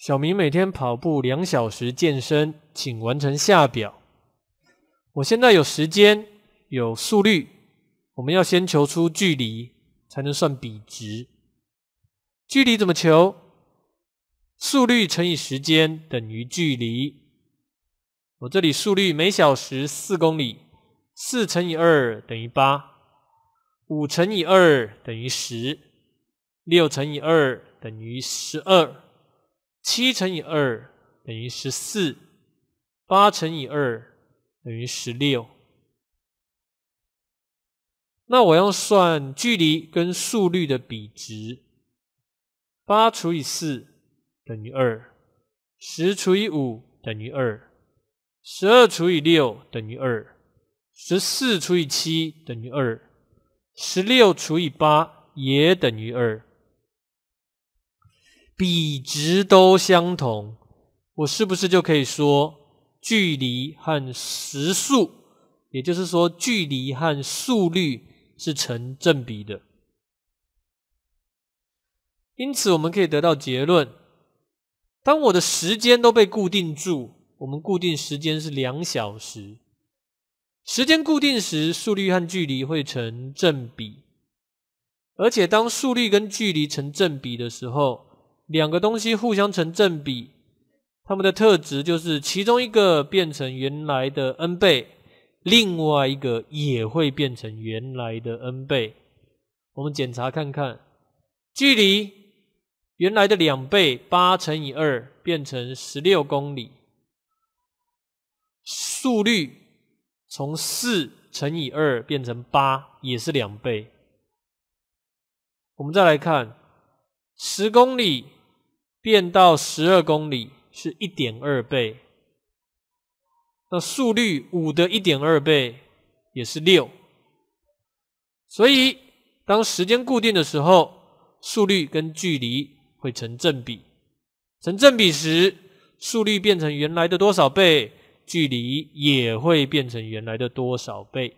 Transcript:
小明每天跑步两小时健身，请完成下表。我现在有时间，有速率，我们要先求出距离，才能算比值。距离怎么求？速率乘以时间等于距离。我这里速率每小时四公里，四乘以二等于八，五乘以二等于十，六乘以二等于十二。七乘以二等于十四，八乘以二等于十六。那我要算距离跟速率的比值，八除以四等于二，十除以五等于二，十二除以六等于二，十四除以七等于二，十六除以八也等于二。比值都相同，我是不是就可以说距离和时速，也就是说距离和速率是成正比的？因此，我们可以得到结论：当我的时间都被固定住，我们固定时间是两小时，时间固定时，速率和距离会成正比。而且，当速率跟距离成正比的时候，两个东西互相成正比，它们的特质就是其中一个变成原来的 n 倍，另外一个也会变成原来的 n 倍。我们检查看看，距离原来的两倍，八乘以二变成十六公里，速率从四乘以二变成八，也是两倍。我们再来看十公里。变到十二公里是一点二倍，那速率五的一点二倍也是六，所以当时间固定的时候，速率跟距离会成正比。成正比时，速率变成原来的多少倍，距离也会变成原来的多少倍。